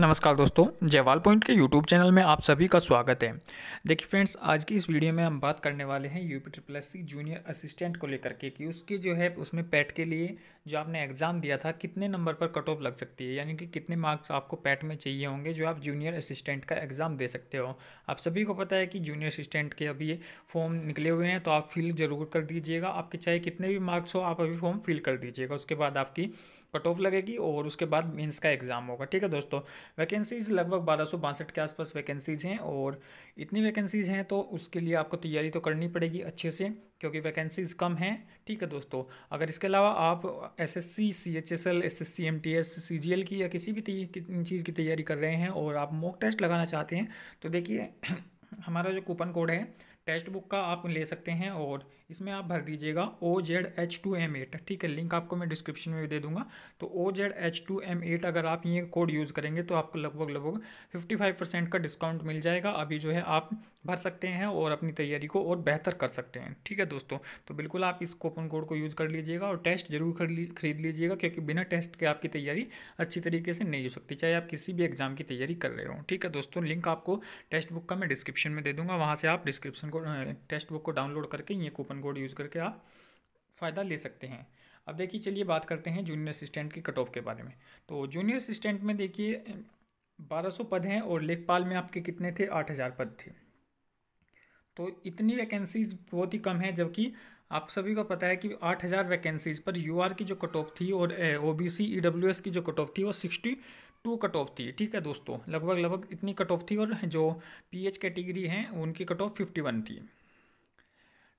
नमस्कार दोस्तों जयवाल पॉइंट के यूट्यूब चैनल में आप सभी का स्वागत है देखिए फ्रेंड्स आज की इस वीडियो में हम बात करने वाले हैं U P triple S C junior assistant को लेकर के कि उसके जो है उसमें पैट के लिए जो आपने एग्ज़ाम दिया था कितने नंबर पर कट ऑफ लग सकती है यानी कि कितने मार्क्स आपको पैट में चाहिए होंगे जो आप जूनियर असिस्टेंट का एग्ज़ाम दे सकते हो आप सभी को पता है कि जूनियर असिस्टेंट के अभी फॉर्म निकले हुए हैं तो आप फिल ज़रूर कर दीजिएगा आपके चाहे कितने भी मार्क्स हो आप अभी फॉर्म फिल कर दीजिएगा उसके बाद आपकी कट ऑफ लगेगी और उसके बाद मेंस का एग्ज़ाम होगा ठीक है दोस्तों वैकेंसीज़ लगभग बारह सौ बासठ के आसपास वैकेंसीज़ हैं और इतनी वैकेंसीज़ हैं तो उसके लिए आपको तैयारी तो करनी पड़ेगी अच्छे से क्योंकि वैकेंसीज़ कम हैं ठीक है दोस्तों अगर इसके अलावा आप S S C C H S L S S C M T S C G L की या किसी भी चीज़ की तैयारी कर रहे हैं और आप मॉक टेस्ट लगाना चाहते हैं तो देखिए हमारा जो कूपन कोड है टेक्स्ट बुक का आप ले सकते हैं और इसमें आप भर दीजिएगा O Z H two M eight ठीक है लिंक आपको मैं डिस्क्रिप्शन में भी दे दूंगा तो O Z H two M eight अगर आप ये कोड यूज़ करेंगे तो आपको लगभग लगभग फिफ्टी फाइव परसेंट का डिस्काउंट मिल जाएगा अभी जो है आप भर सकते हैं और अपनी तैयारी को और बेहतर कर सकते हैं ठीक है दोस्तों तो बिल्कुल आप इस कोपन कोड को यूज़ कर लीजिएगा और टेस्ट जरूर खरीद लीजिएगा क्योंकि बिना टेस्ट के आपकी तैयारी अच्छी तरीके से नहीं हो सकती चाहे आप किसी भी एग्ज़ाम की तैयारी कर रहे हो ठीक है दोस्तों लिंक आपको टेस्ट बुक का मैं डिस्क्रिप्शन में दे दूंगा वहाँ से आप डिस्क्रिप्शन कोड टेक्स्ट बुक को डाउनलोड करके ये कूपन कोड यूज़ करके आप फ़ायदा ले सकते हैं अब देखिए चलिए बात करते हैं जूनियर असिस्टेंट की कट ऑफ के बारे में तो जूनियर असिस्टेंट में देखिए 1200 पद हैं और लेखपाल में आपके कितने थे 8000 पद थे तो इतनी वैकेंसीज बहुत ही कम है जबकि आप सभी को पता है कि 8000 वैकेंसीज पर यूआर की जो कट ऑफ थी और ओबीसी ईडब्ल्यूएस e की जो कट ऑफ थी वो सिक्सटी टू कट ऑफ थी ठीक है दोस्तों लगभग लगभग इतनी कट ऑफ थी और जो पी एच कैटेगरी हैं उनकी कट ऑफ फिफ्टी वन थी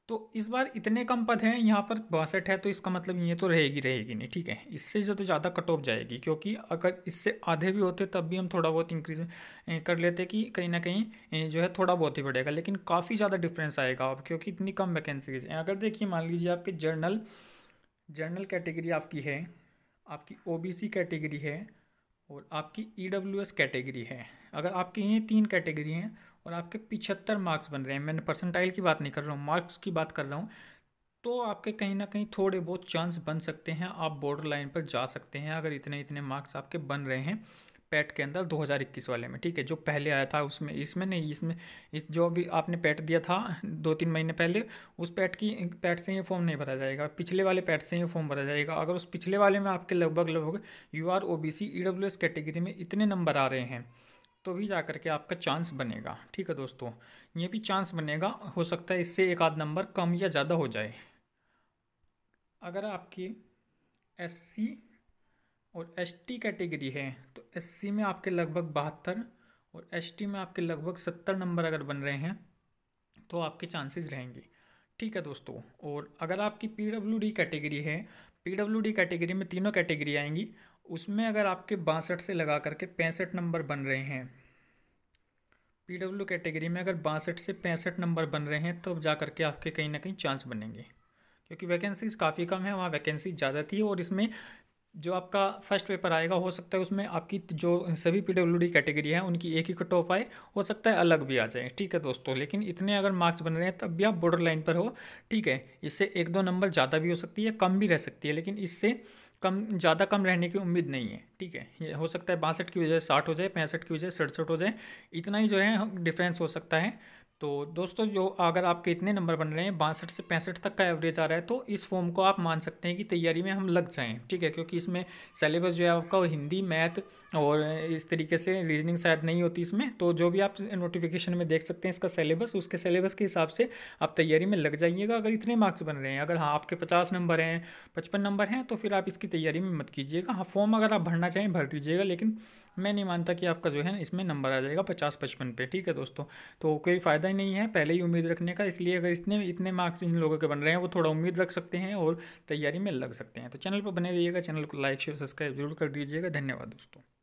तो इस बार इतने कम पद हैं यहाँ पर बासठ है तो इसका मतलब ये तो रहेगी रहेगी नहीं ठीक है इससे जो तो ज़्यादा कट ऑफ जाएगी क्योंकि अगर इससे आधे भी होते तब भी हम थोड़ा बहुत इंक्रीज कर लेते कि कहीं ना कहीं जो है थोड़ा बहुत ही बढ़ेगा लेकिन काफ़ी ज़्यादा डिफरेंस आएगा अब क्योंकि इतनी कम वैकेंसीज हैं अगर देखिए मान लीजिए आपके जर्नल जर्नल कैटेगरी आपकी है आपकी ओ कैटेगरी है और आपकी ई डब्ल्यू एस कैटेगरी है अगर आपके ये तीन कैटेगरी हैं और आपके पिछहत्तर मार्क्स बन रहे हैं मैंने परसेंटाइल की बात नहीं कर रहा हूँ मार्क्स की बात कर रहा हूँ तो आपके कहीं ना कहीं थोड़े बहुत चांस बन सकते हैं आप बॉर्डर लाइन पर जा सकते हैं अगर इतने इतने मार्क्स आपके बन रहे हैं पैट के अंदर 2021 वाले में ठीक है जो पहले आया था उसमें इसमें नहीं इसमें इस जो अभी आपने पैट दिया था दो तीन महीने पहले उस पैट की पैट से ये फॉर्म नहीं भरा जाएगा पिछले वाले पैट से ये फॉर्म भरा जाएगा अगर उस पिछले वाले में आपके लगभग लगभग U R O B C E W S category में इतने नंबर आ रहे हैं तो भी जा करके आपका चांस बनेगा ठीक है दोस्तों ये भी चांस बनेगा हो सकता है इससे एक आध नंबर कम या ज़्यादा हो जाए अगर आपकी एस सी और एस टी कैटेगरी है तो एस में आपके लगभग बहत्तर और एस में आपके लगभग सत्तर नंबर अगर बन रहे हैं तो आपके चांसेस रहेंगे ठीक है दोस्तों और अगर आपकी पी डब्ल्यू डी कैटेगरी है पी डब्ल्यू डी कैटेगरी में तीनों कैटेगरी आएंगी उसमें अगर आपके बासठ से लगा करके पैंसठ नंबर बन रहे हैं पी डब्ल्यू कैटेगरी में अगर बासठ से पैंसठ नंबर बन रहे हैं तब तो अब जा करके आपके कहीं ना कहीं चांस बनेंगे क्योंकि वैकेंसीज़ काफ़ी कम है वहाँ वैकेंसी ज़्यादा थी और इसमें जो आपका फर्स्ट पेपर आएगा हो सकता है उसमें आपकी जो सभी पी डब्ल्यू डी कैटेगरी है उनकी एक ही कट आए हो सकता है अलग भी आ जाए ठीक है दोस्तों लेकिन इतने अगर मार्क्स बन रहे हैं तब भी आप बॉर्डर लाइन पर हो ठीक है इससे एक दो नंबर ज़्यादा भी हो सकती है कम भी रह सकती है लेकिन इससे कम ज़्यादा कम रहने की उम्मीद नहीं है ठीक है ये हो सकता है बासठ की वजह साठ हो जाए पैंसठ की वजह सड़सठ हो जाए इतना ही जो है डिफरेंस हो सकता है तो दोस्तों जो अगर आपके इतने नंबर बन रहे हैं बासठ से पैंसठ तक का एवरेज आ रहा है तो इस फॉर्म को आप मान सकते हैं कि तैयारी में हम लग जाएं ठीक है क्योंकि इसमें सिलेबस जो है आपका हिंदी मैथ और इस तरीके से रीजनिंग शायद नहीं होती इसमें तो जो भी आप नोटिफिकेशन में देख सकते हैं इसका सिलेबस उसके सिलेबस के हिसाब से आप तैयारी में लग जाइएगा अगर इतने मार्क्स बन रहे हैं अगर हाँ आपके पचास नंबर हैं पचपन नंबर हैं तो फिर आप इसकी तैयारी में मत कीजिएगा हाँ फॉर्म अगर आप भरना चाहें भर दीजिएगा लेकिन मैं नहीं मानता कि आपका जो है ना इसमें नंबर आ जाएगा पचास पचपन पे ठीक है दोस्तों तो कोई फ़ायदा ही नहीं है पहले ही उम्मीद रखने का इसलिए अगर इतने इतने मार्क्स इन लोगों के बन रहे हैं वो थोड़ा उम्मीद रख सकते हैं और तैयारी में लग सकते हैं तो चैनल पर बने रहिएगा चैनल को लाइक शेयर सब्सक्राइब जरूर कर दीजिएगा धन्यवाद दोस्तों